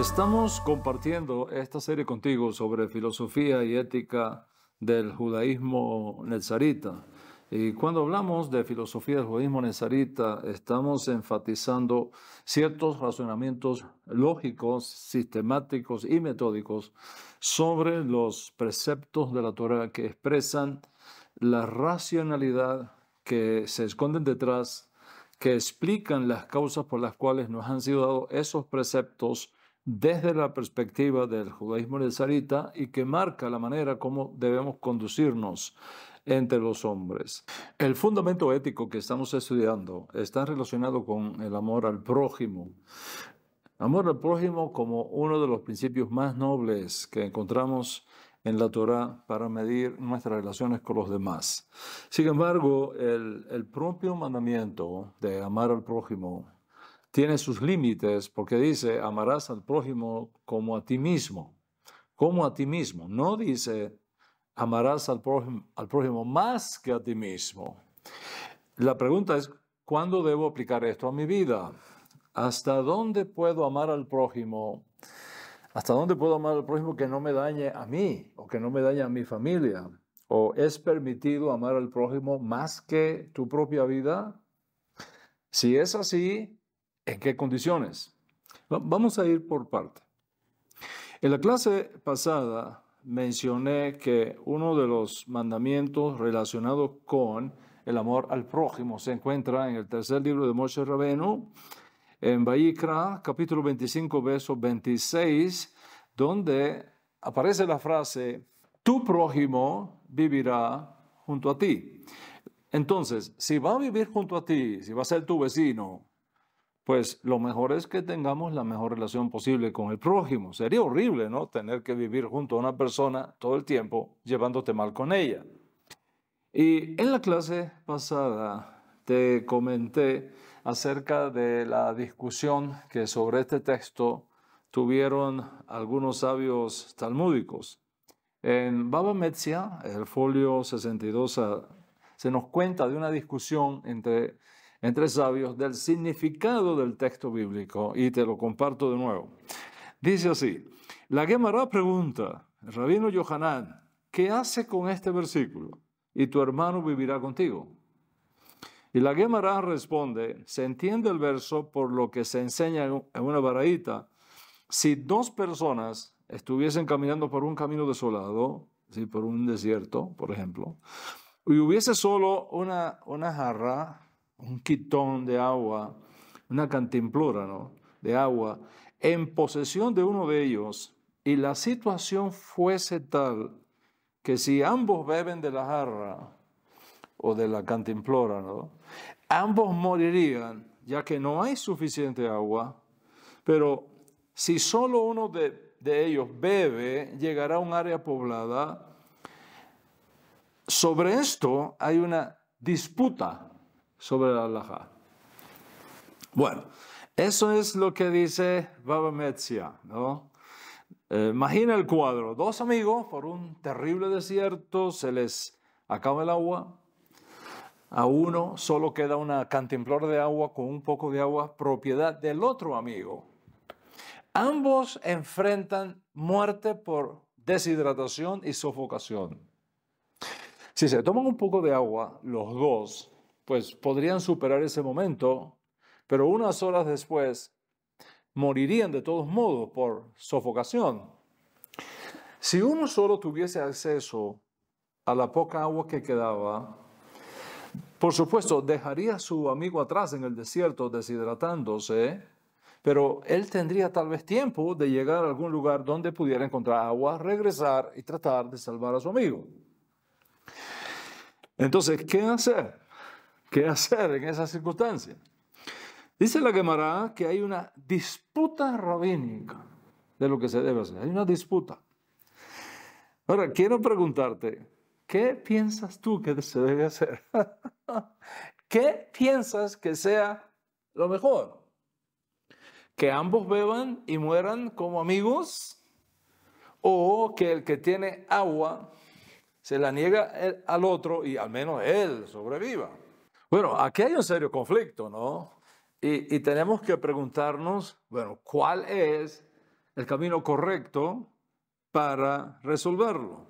estamos compartiendo esta serie contigo sobre filosofía y ética del judaísmo nezarita. Y cuando hablamos de filosofía del judaísmo nezarita, estamos enfatizando ciertos razonamientos lógicos, sistemáticos y metódicos sobre los preceptos de la Torah que expresan la racionalidad que se esconden detrás que explican las causas por las cuales nos han sido dados esos preceptos desde la perspectiva del judaísmo de Sarita y que marca la manera como debemos conducirnos entre los hombres. El fundamento ético que estamos estudiando está relacionado con el amor al prójimo. Amor al prójimo como uno de los principios más nobles que encontramos en la Torá para medir nuestras relaciones con los demás. Sin embargo, el propio mandamiento de amar al prójimo tiene sus límites porque dice, amarás al prójimo como a ti mismo, como a ti mismo. No dice, amarás al prójimo, al prójimo más que a ti mismo. La pregunta es, ¿cuándo debo aplicar esto a mi vida? ¿Hasta dónde puedo amar al prójimo? ¿Hasta dónde puedo amar al prójimo que no me dañe a mí o que no me dañe a mi familia? ¿O es permitido amar al prójimo más que tu propia vida? Si es así, ¿En qué condiciones? Vamos a ir por parte. En la clase pasada mencioné que uno de los mandamientos relacionados con el amor al prójimo se encuentra en el tercer libro de Moshe Rabenu, en Vayikra, capítulo 25, verso 26, donde aparece la frase, tu prójimo vivirá junto a ti. Entonces, si va a vivir junto a ti, si va a ser tu vecino, pues lo mejor es que tengamos la mejor relación posible con el prójimo. Sería horrible, ¿no? Tener que vivir junto a una persona todo el tiempo llevándote mal con ella. Y en la clase pasada te comenté acerca de la discusión que sobre este texto tuvieron algunos sabios talmúdicos. En Baba Metzia, el folio 62, se nos cuenta de una discusión entre entre sabios del significado del texto bíblico y te lo comparto de nuevo. Dice así, la Gemara pregunta, rabino Yohanan, ¿qué hace con este versículo? Y tu hermano vivirá contigo. Y la Gemara responde, se entiende el verso por lo que se enseña en una varadita, Si dos personas estuviesen caminando por un camino desolado, ¿sí? por un desierto, por ejemplo, y hubiese solo una, una jarra un quitón de agua, una cantimplora ¿no? de agua, en posesión de uno de ellos, y la situación fuese tal que si ambos beben de la jarra o de la cantimplora, ¿no? ambos morirían, ya que no hay suficiente agua, pero si solo uno de, de ellos bebe, llegará a un área poblada. Sobre esto hay una disputa sobre la halajá. Bueno, eso es lo que dice Baba Metzia, ¿no? Eh, imagina el cuadro, dos amigos por un terrible desierto, se les acaba el agua, a uno solo queda una cantimplora de agua con un poco de agua propiedad del otro amigo. Ambos enfrentan muerte por deshidratación y sofocación. Si se toman un poco de agua, los dos pues podrían superar ese momento, pero unas horas después morirían de todos modos por sofocación. Si uno solo tuviese acceso a la poca agua que quedaba, por supuesto, dejaría a su amigo atrás en el desierto deshidratándose, pero él tendría tal vez tiempo de llegar a algún lugar donde pudiera encontrar agua, regresar y tratar de salvar a su amigo. Entonces, ¿qué hacer? qué hacer en esas circunstancias. Dice la Gemara que hay una disputa rabínica de lo que se debe hacer. Hay una disputa. Ahora, quiero preguntarte, ¿qué piensas tú que se debe hacer? ¿Qué piensas que sea lo mejor? ¿Que ambos beban y mueran como amigos? ¿O que el que tiene agua se la niega al otro y al menos él sobreviva? Bueno, aquí hay un serio conflicto, ¿no? Y, tenemos que preguntarnos, bueno, ¿cuál es el camino correcto para resolverlo?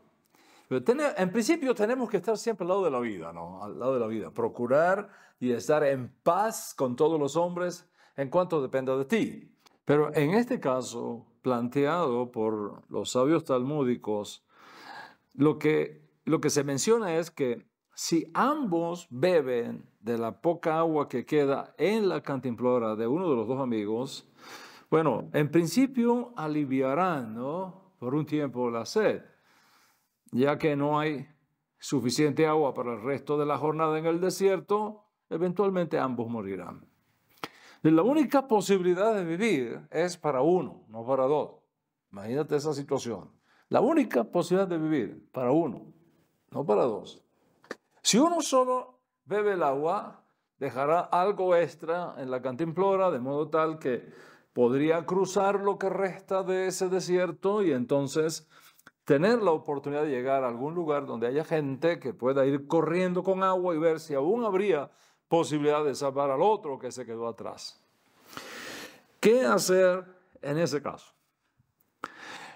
Pero en principio tenemos que estar siempre al lado de la vida, ¿no? Al lado de la vida, procurar y estar en paz con todos los hombres en cuanto dependa de ti. Pero en este caso, planteado por los sabios talmúdicos, lo que, lo que se menciona es que si ambos beben de la poca agua que queda en la cantimplora de uno de los dos amigos, bueno, en principio aliviarán ¿no? por un tiempo la sed, ya que no hay suficiente agua para el resto de la jornada en el desierto, eventualmente ambos morirán. la única posibilidad de vivir es para uno, no para dos. Imagínate esa situación. La única posibilidad de vivir para uno, no para dos. Si uno solo bebe el agua, dejará algo extra en la cantimplora, de modo tal que podría cruzar lo que resta de ese desierto y entonces tener la oportunidad de llegar a algún lugar donde haya gente que pueda ir corriendo con agua y ver si aún habría posibilidad de salvar al otro que se quedó atrás. ¿Qué hacer en ese caso?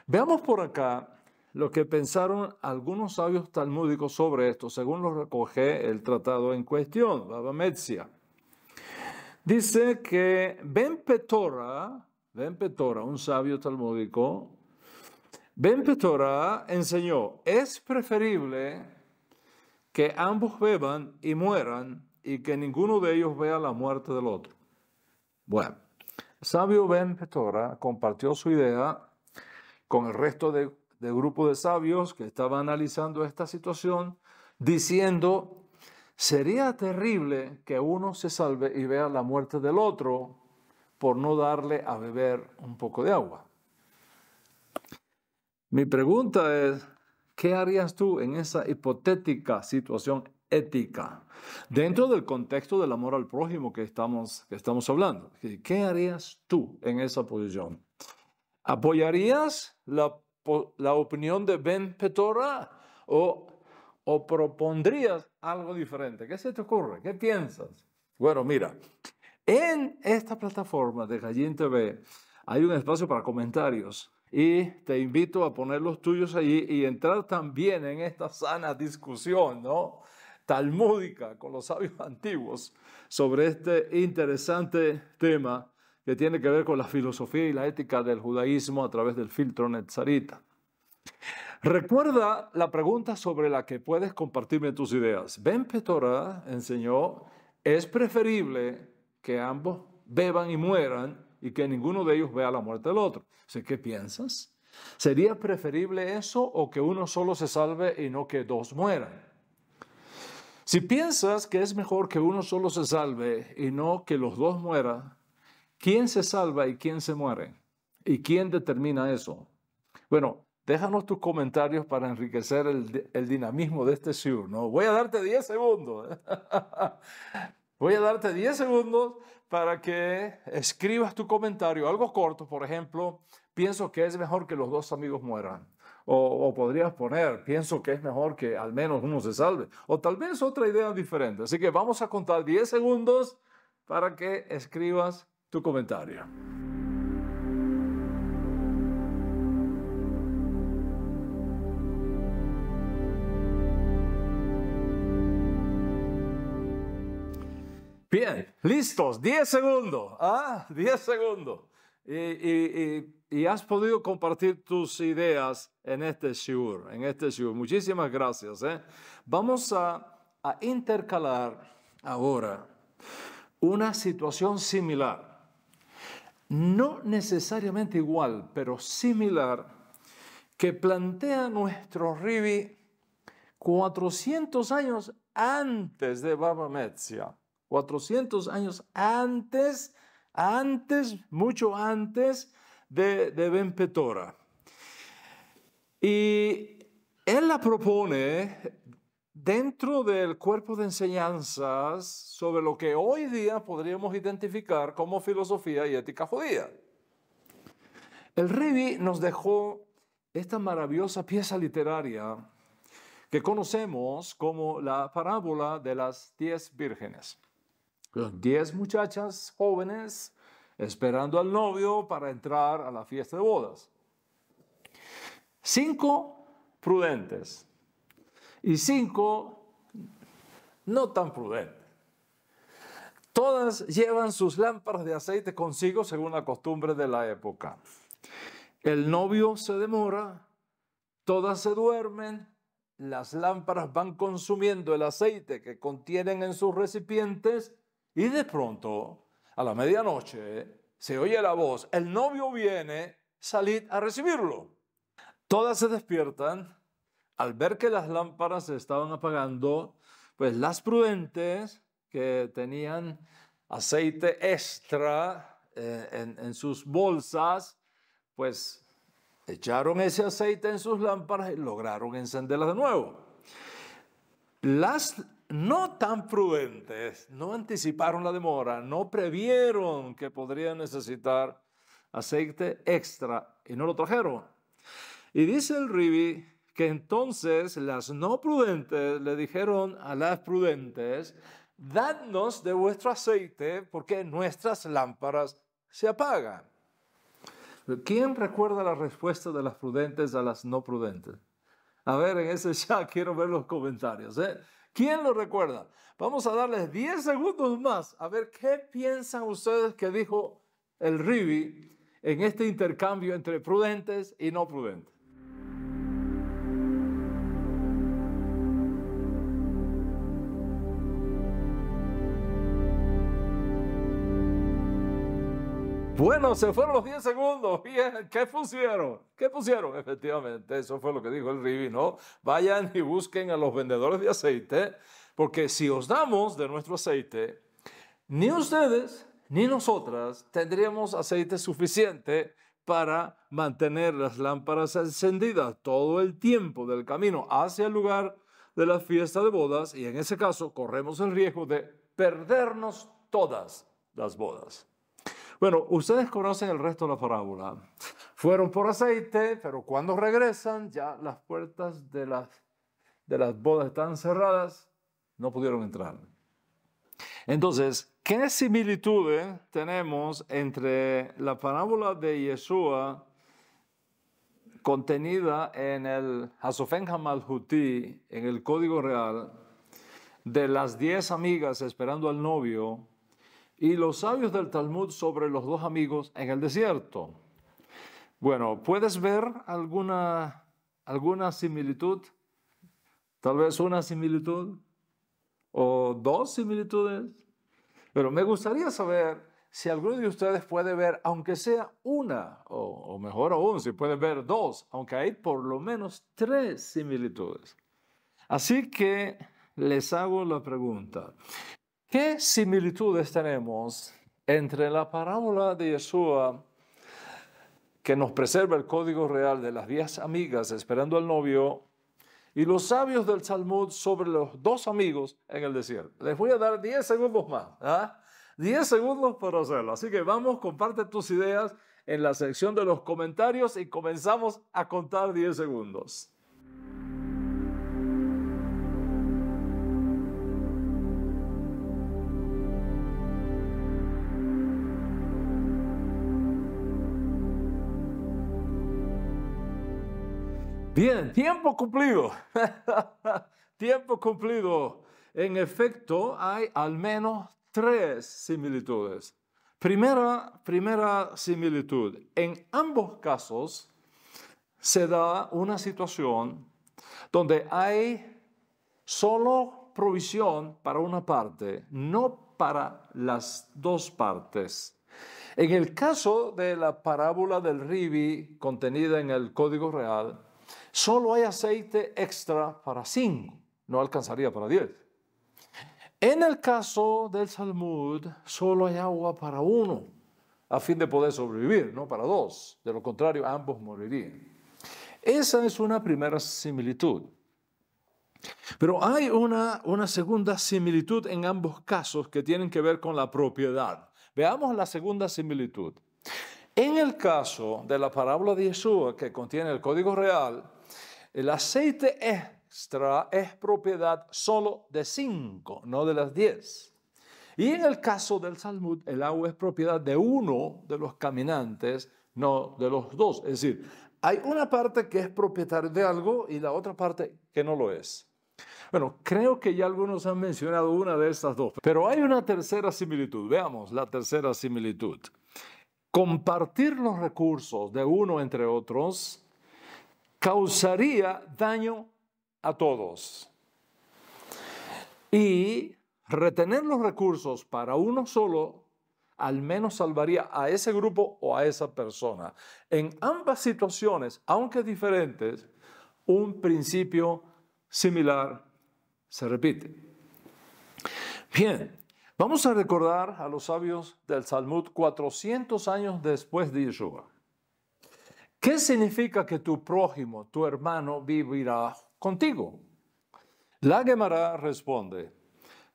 Veamos por acá lo que pensaron algunos sabios talmúdicos sobre esto, según lo recoge el tratado en cuestión, Baba Metzia. Dice que Ben Petora, Ben Petora, un sabio talmúdico, Ben Petora enseñó, es preferible que ambos beban y mueran y que ninguno de ellos vea la muerte del otro. Bueno, sabio Ben Petora compartió su idea con el resto de del grupo de sabios que estaba analizando esta situación, diciendo, sería terrible que uno se salve y vea la muerte del otro por no darle a beber un poco de agua. Mi pregunta es, ¿qué harías tú en esa hipotética situación ética dentro del contexto del amor al prójimo que estamos, que estamos hablando? ¿Qué harías tú en esa posición? ¿Apoyarías la la opinión de Ben Petora o, o propondrías algo diferente. ¿Qué se te ocurre? ¿Qué piensas? Bueno, mira, en esta plataforma de Gallín TV hay un espacio para comentarios y te invito a poner los tuyos allí y entrar también en esta sana discusión, ¿no? Talmúdica con los sabios antiguos sobre este interesante tema que tiene que ver con la filosofía y la ética del judaísmo a través del filtro netzarita. Recuerda la pregunta sobre la que puedes compartirme tus ideas. Ben Petora enseñó, es preferible que ambos beban y mueran y que ninguno de ellos vea la muerte del otro. ¿Sí ¿Qué piensas? ¿Sería preferible eso o que uno solo se salve y no que dos mueran? Si piensas que es mejor que uno solo se salve y no que los dos mueran, ¿Quién se salva y quién se muere? ¿Y quién determina eso? Bueno, déjanos tus comentarios para enriquecer el, dinamismo de este SIUR. ¿no? Voy a darte 10 segundos. Voy a darte 10 segundos para que escribas tu comentario, algo corto, por ejemplo, pienso que es mejor que los dos amigos mueran. O, o, podrías poner, pienso que es mejor que al menos uno se salve. O tal vez otra idea diferente. Así que vamos a contar 10 segundos para que escribas tu comentario. Bien, listos, 10 segundos, ¿ah? 10 segundos. Y, has podido compartir tus ideas en este shiur, en este shiur. Muchísimas gracias. ¿eh? Vamos a intercalar ahora una situación similar no necesariamente igual, pero similar, que plantea nuestro Ribi 400 años antes de Baba Metzia. 400 años antes, antes, mucho antes de, Ben Petora. Y él la propone dentro del cuerpo de enseñanzas sobre lo que hoy día podríamos identificar como filosofía y ética judía. El Revi nos dejó esta maravillosa pieza literaria que conocemos como la parábola de las diez vírgenes. diez muchachas jóvenes esperando al novio para entrar a la fiesta de bodas. Cinco prudentes, y cinco, no tan prudente. Todas llevan sus lámparas de aceite consigo según la costumbre de la época. El novio se demora, todas se duermen, las lámparas van consumiendo el aceite que contienen en sus recipientes y de pronto, a la medianoche, se oye la voz, el novio viene, salid a recibirlo. Todas se despiertan, al ver que las lámparas se estaban apagando, pues las prudentes que tenían aceite extra eh, en, sus bolsas, pues echaron ese aceite en sus lámparas y lograron encenderlas de nuevo. Las no tan prudentes no anticiparon la demora, no previeron que podrían necesitar aceite extra y no lo trajeron. Y dice el Ribi que entonces las no prudentes le dijeron a las prudentes, dadnos de vuestro aceite porque nuestras lámparas se apagan. ¿Quién recuerda la respuesta de las prudentes a las no prudentes? A ver, en ese chat quiero ver los comentarios. ¿eh? ¿Quién lo recuerda? Vamos a darles 10 segundos más a ver qué piensan ustedes que dijo el Ribi en este intercambio entre prudentes y no prudentes. Bueno, se fueron los 10 segundos. ¿qué pusieron? ¿Qué pusieron? Efectivamente, eso fue lo que dijo el Rivi, ¿no? Vayan y busquen a los vendedores de aceite, porque si os damos de nuestro aceite, ni ustedes ni nosotras tendríamos aceite suficiente para mantener las lámparas encendidas todo el tiempo del camino hacia el lugar de la fiesta de bodas y en ese caso corremos el riesgo de perdernos todas las bodas. Bueno, ustedes conocen el resto de la parábola. Fueron por aceite, pero cuando regresan ya las puertas de las, de las bodas están cerradas, no pudieron entrar. Entonces, ¿qué similitudes tenemos entre la parábola de Yeshua contenida en el Hasofen Hamalhuti, en el Código Real, de las diez amigas esperando al novio y los sabios del Talmud sobre los dos amigos en el desierto. Bueno, ¿puedes ver alguna, alguna similitud? Tal vez una similitud o dos similitudes. Pero me gustaría saber si alguno de ustedes puede ver, aunque sea una, o, o, mejor aún, si puede ver dos, aunque hay por lo menos tres similitudes. Así que les hago la pregunta, ¿Qué similitudes tenemos entre la parábola de Yeshua que nos preserva el código real de las diez amigas esperando al novio y los sabios del Salmud sobre los dos amigos en el desierto? Les voy a dar 10 segundos más, ¿ah? 10 segundos para hacerlo. Así que vamos, comparte tus ideas en la sección de los comentarios y comenzamos a contar 10 segundos. Bien, tiempo cumplido. tiempo cumplido. En efecto, hay al menos tres similitudes. Primera, primera similitud. En ambos casos se da una situación donde hay solo provisión para una parte, no para las dos partes. En el caso de la parábola del ribi contenida en el Código Real, Solo hay aceite extra para cinco, no alcanzaría para diez. En el caso del Salmud, solo hay agua para uno, a fin de poder sobrevivir, no para dos. De lo contrario, ambos morirían. Esa es una primera similitud. Pero hay una, una segunda similitud en ambos casos que tienen que ver con la propiedad. Veamos la segunda similitud. En el caso de la parábola de Yeshua que contiene el código real, el aceite extra es propiedad solo de cinco, no de las diez. Y en el caso del Salmud, el agua es propiedad de uno de los caminantes, no de los dos. Es decir, hay una parte que es propietaria de algo y la otra parte que no lo es. Bueno, creo que ya algunos han mencionado una de estas dos, pero hay una tercera similitud. Veamos la tercera similitud. Compartir los recursos de uno entre otros causaría daño a todos. Y retener los recursos para uno solo al menos salvaría a ese grupo o a esa persona. En ambas situaciones, aunque diferentes, un principio similar se repite. Bien, vamos a recordar a los sabios del Salmud 400 años después de Yeshua. ¿Qué significa que tu prójimo, tu hermano, vivirá contigo? La Gemara responde,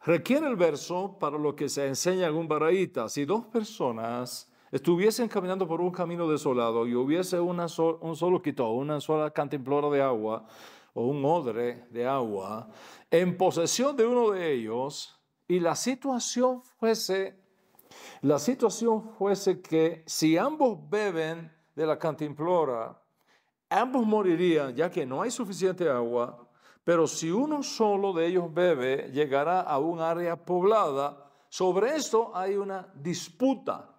requiere el verso para lo que se enseña en un baraíta. Si dos personas estuviesen caminando por un camino desolado y hubiese una un solo quito, una sola cantimplora de agua o un odre de agua, en posesión de uno de ellos, y la situación fuese, la situación fuese que si ambos beben de la cantimplora, ambos morirían ya que no hay suficiente agua, pero si uno solo de ellos bebe, llegará a un área poblada. Sobre esto hay una disputa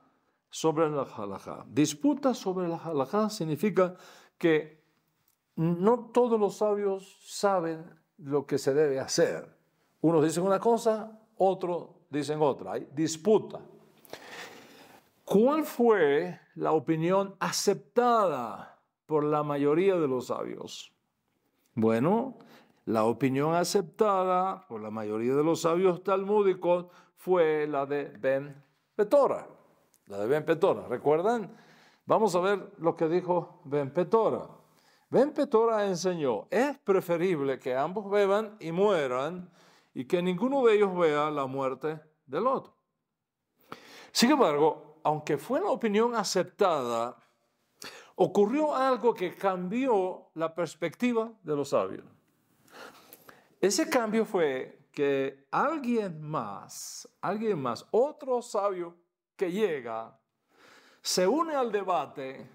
sobre la halajá. Disputa sobre la halajá significa que no todos los sabios saben lo que se debe hacer. Unos dicen una cosa, otros dicen otra. Hay disputa. ¿Cuál fue la opinión aceptada por la mayoría de los sabios. Bueno, la opinión aceptada por la mayoría de los sabios talmúdicos fue la de Ben Petora. La de Ben Petora, ¿recuerdan? Vamos a ver lo que dijo Ben Petora. Ben Petora enseñó, es preferible que ambos beban y mueran y que ninguno de ellos vea la muerte del otro. Sin embargo, aunque fue la opinión aceptada, ocurrió algo que cambió la perspectiva de los sabios. Ese cambio fue que alguien más, alguien más, otro sabio que llega, se une al debate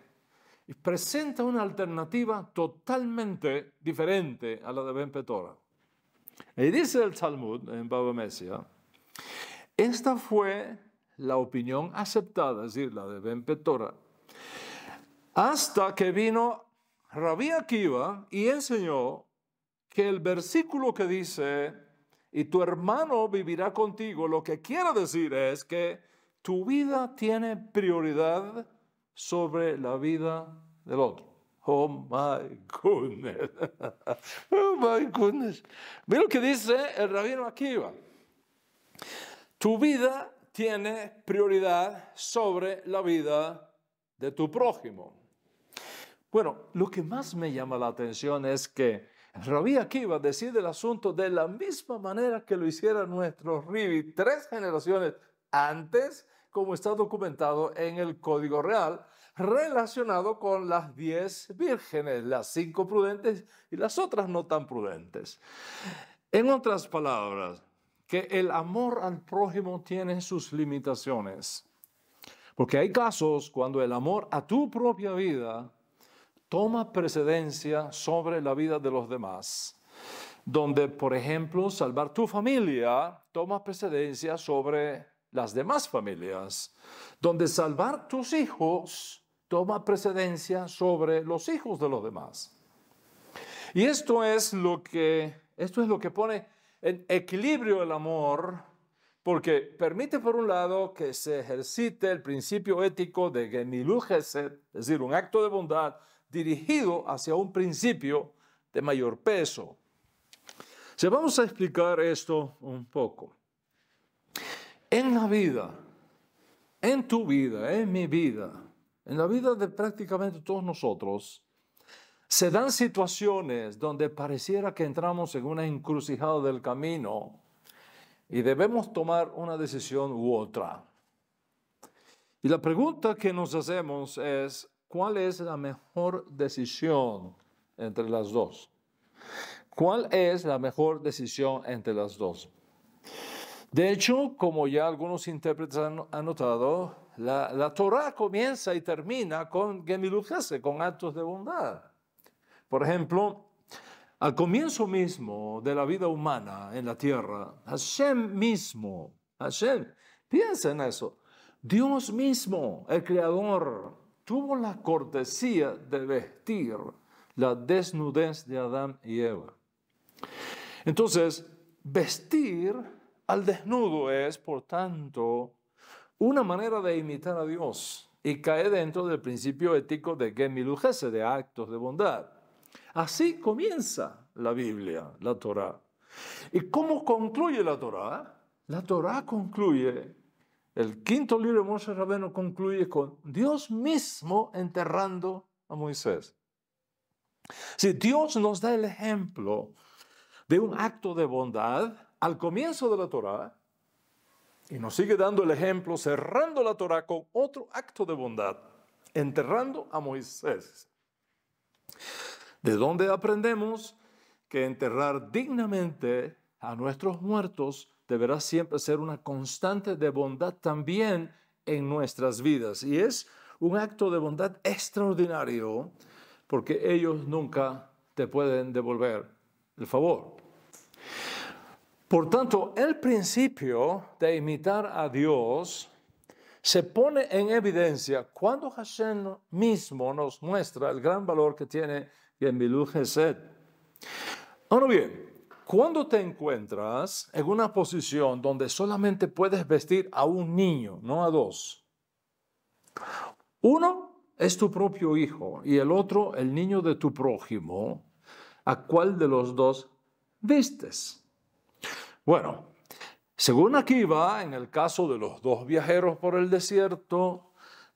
y presenta una alternativa totalmente diferente a la de Ben Petora. Y dice el Talmud en Baba Mesia, esta fue la opinión aceptada, es decir, la de Ben Petora, hasta que vino Rabí Akiva y enseñó que el versículo que dice, y tu hermano vivirá contigo, lo que quiere decir es que tu vida tiene prioridad sobre la vida del otro. Oh my goodness. Oh my goodness. Mira lo que dice el rabino Akiva. Tu vida tiene prioridad sobre la vida de tu prójimo. Bueno, lo que más me llama la atención es que Rabí Akiva decide el asunto de la misma manera que lo hiciera nuestro Ribi tres generaciones antes, como está documentado en el Código Real, relacionado con las diez vírgenes, las cinco prudentes y las otras no tan prudentes. En otras palabras, que el amor al prójimo tiene sus limitaciones. Porque hay casos cuando el amor a tu propia vida toma precedencia sobre la vida de los demás. Donde, por ejemplo, salvar tu familia toma precedencia sobre las demás familias. Donde salvar tus hijos toma precedencia sobre los hijos de los demás. Y esto es lo que, esto es lo que pone en equilibrio el amor, porque permite por un lado que se ejercite el principio ético de Gemilu es decir, un acto de bondad dirigido hacia un principio de mayor peso. Se vamos a explicar esto un poco. En la vida, en tu vida, en mi vida, en la vida de prácticamente todos nosotros, se dan situaciones donde pareciera que entramos en una encrucijada del camino y debemos tomar una decisión u otra. Y la pregunta que nos hacemos es, ¿cuál es la mejor decisión entre las dos? ¿Cuál es la mejor decisión entre las dos? De hecho, como ya algunos intérpretes han, notado, la, la Torah comienza y termina con gemilujese, con actos de bondad. Por ejemplo, al comienzo mismo de la vida humana en la tierra, Hashem mismo, Hashem, piensa en eso, Dios mismo, el Creador, tuvo la cortesía de vestir la desnudez de Adán y Eva. Entonces, vestir al desnudo es, por tanto, una manera de imitar a Dios y cae dentro del principio ético de gemilujese, de actos de bondad. Así comienza la Biblia, la Torá. ¿Y cómo concluye la Torá? La Torá concluye, el quinto libro de Moisés Rabeno concluye con Dios mismo enterrando a Moisés. Si Dios nos da el ejemplo de un acto de bondad al comienzo de la Torá, y nos sigue dando el ejemplo cerrando la Torá con otro acto de bondad, enterrando a Moisés de donde aprendemos que enterrar dignamente a nuestros muertos deberá siempre ser una constante de bondad también en nuestras vidas. Y es un acto de bondad extraordinario porque ellos nunca te pueden devolver el favor. Por tanto, el principio de imitar a Dios se pone en evidencia cuando Hashem mismo nos muestra el gran valor que tiene en mi sed. Ahora bien, cuando te encuentras en una posición donde solamente puedes vestir a un niño, no a dos, uno es tu propio hijo y el otro el niño de tu prójimo, ¿a cuál de los dos vistes? Bueno, según aquí va, en el caso de los dos viajeros por el desierto,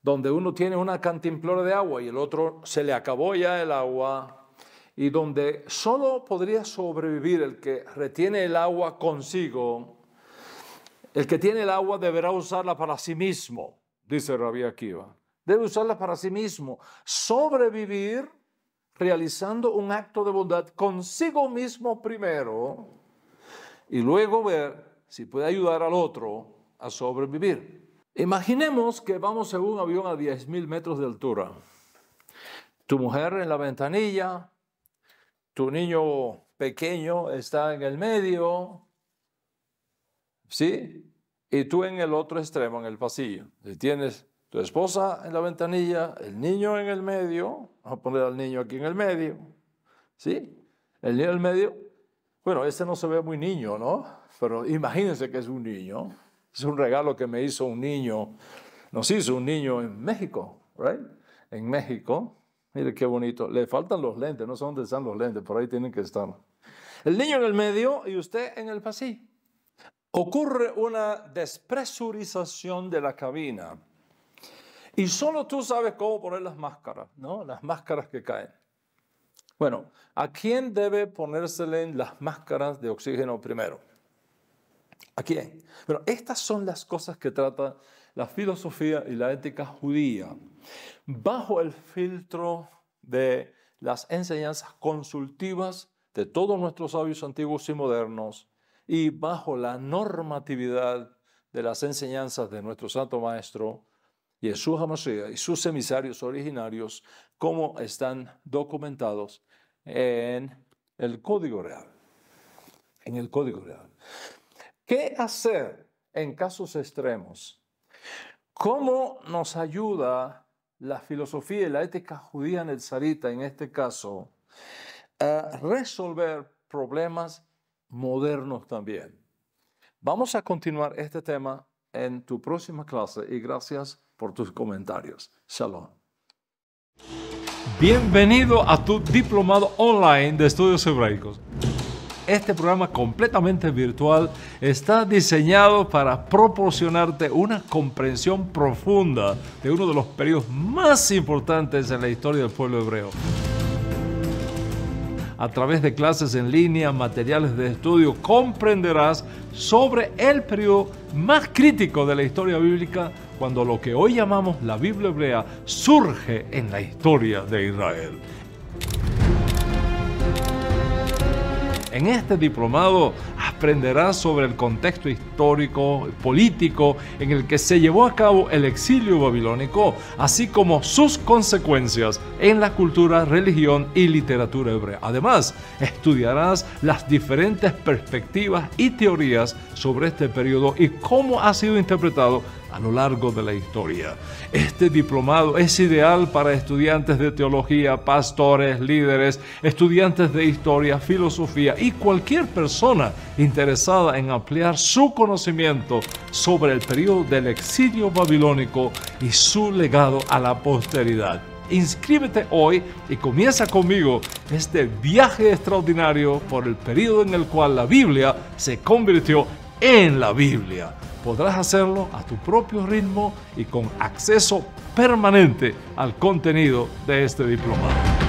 donde uno tiene una cantimplora de agua y el otro se le acabó ya el agua, y donde solo podría sobrevivir el que retiene el agua consigo, el que tiene el agua deberá usarla para sí mismo, dice Rabbi Akiva. Debe usarla para sí mismo. Sobrevivir realizando un acto de bondad consigo mismo primero y luego ver si puede ayudar al otro a sobrevivir. Imaginemos que vamos en un avión a 10.000 metros de altura. Tu mujer en la ventanilla, tu niño pequeño está en el medio, ¿sí? Y tú en el otro extremo, en el pasillo. Si tienes tu esposa en la ventanilla, el niño en el medio, vamos a poner al niño aquí en el medio, ¿sí? El niño en el medio, bueno, este no se ve muy niño, ¿no? Pero imagínense que es un niño. Es un regalo que me hizo un niño, nos hizo un niño en México, ¿right? En México. Mire qué bonito. Le faltan los lentes, no sé dónde están los lentes, por ahí tienen que estar. El niño en el medio y usted en el pasillo. Ocurre una despresurización de la cabina. Y solo tú sabes cómo poner las máscaras, ¿no? Las máscaras que caen. Bueno, ¿a quién debe ponérsele las máscaras de oxígeno primero? ¿A quién? Pero estas son las cosas que trata la filosofía y la ética judía bajo el filtro de las enseñanzas consultivas de todos nuestros sabios antiguos y modernos y bajo la normatividad de las enseñanzas de nuestro Santo Maestro Jesús Hamashiach y sus emisarios originarios como están documentados en el Código Real. En el Código Real. ¿Qué hacer en casos extremos? ¿Cómo nos ayuda la filosofía y la ética judía en el sarita en este caso a resolver problemas modernos también? Vamos a continuar este tema en tu próxima clase y gracias por tus comentarios. Shalom. Bienvenido a tu diplomado online de estudios hebraicos. Este programa completamente virtual está diseñado para proporcionarte una comprensión profunda de uno de los periodos más importantes en la historia del pueblo hebreo a través de clases en línea, materiales de estudio, comprenderás sobre el periodo más crítico de la historia bíblica cuando lo que hoy llamamos la Biblia hebrea surge en la historia de Israel. En este diplomado aprenderás sobre el contexto histórico, político en el que se llevó a cabo el exilio babilónico, así como sus consecuencias en la cultura, religión y literatura hebrea. Además, estudiarás las diferentes perspectivas y teorías sobre este periodo y cómo ha sido interpretado a lo largo de la historia. Este diplomado es ideal para estudiantes de teología, pastores, líderes, estudiantes de historia, filosofía y cualquier persona interesada en ampliar su conocimiento sobre el periodo del exilio babilónico y su legado a la posteridad. Inscríbete hoy y comienza conmigo este viaje extraordinario por el periodo en el cual la Biblia se convirtió en la Biblia. Podrás hacerlo a tu propio ritmo y con acceso permanente al contenido de este diplomado.